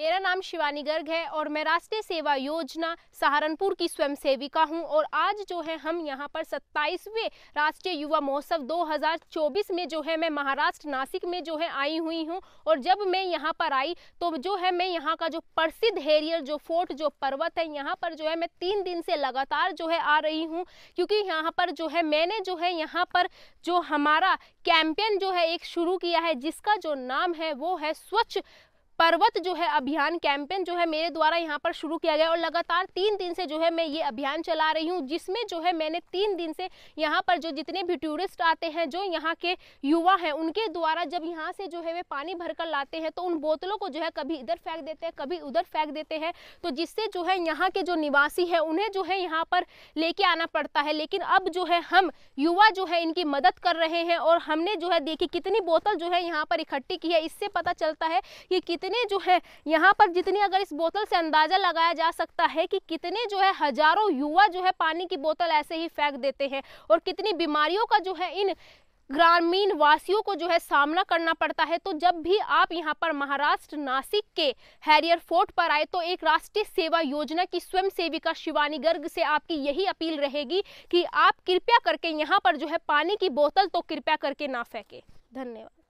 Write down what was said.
मेरा नाम शिवानी गर्ग है और मैं राष्ट्रीय सेवा योजना सहारनपुर की स्वयं सेविका हूँ और आज जो है हम यहाँ पर 27वें राष्ट्रीय युवा महोत्सव 2024 में जो है मैं महाराष्ट्र नासिक में जो है आई हुई हूँ और जब मैं यहाँ पर आई तो जो है मैं यहाँ का जो प्रसिद्ध हेरियर जो फोर्ट जो पर्वत है यहाँ पर जो है मैं तीन दिन से लगातार जो है आ रही हूँ क्योंकि यहाँ पर जो है मैंने जो है यहाँ पर जो हमारा कैंपेन जो है एक शुरू किया है जिसका जो नाम है वो है स्वच्छ पर्वत जो है अभियान कैंपेन जो है मेरे द्वारा यहाँ पर शुरू किया गया और लगातार तीन दिन से जो है मैं ये अभियान चला रही हूँ जिसमें जो है मैंने तीन दिन से यहाँ पर जो जितने भी टूरिस्ट आते हैं जो यहाँ के युवा हैं उनके द्वारा जब यहाँ से जो है वे पानी भर कर लाते हैं तो उन बोतलों को जो है कभी इधर फेंक देते हैं कभी उधर फेंक देते हैं तो जिससे जो है यहाँ के जो निवासी हैं उन्हें जो है यहाँ पर लेके आना पड़ता है लेकिन अब जो है हम युवा जो है इनकी मदद कर रहे हैं और हमने जो है देखी कितनी बोतल जो है यहाँ पर इकट्ठी की है इससे पता चलता है कि कितने कितने जो है यहाँ पर जितनी अगर इस बोतल से अंदाजा लगाया जा सकता है कि कितने जो है हजारों युवा जो है पानी की बोतल ऐसे ही फेंक देते हैं और कितनी बीमारियों का जो है इन ग्रामीण वासियों को जो है सामना करना पड़ता है तो जब भी आप यहाँ पर महाराष्ट्र नासिक के हैरियर फोर्ट पर आए तो एक राष्ट्रीय सेवा योजना की स्वयं सेविका शिवानी गर्ग से आपकी यही अपील रहेगी कि आप कृपया करके यहाँ पर जो है पानी की बोतल तो कृपया करके ना फेंके धन्यवाद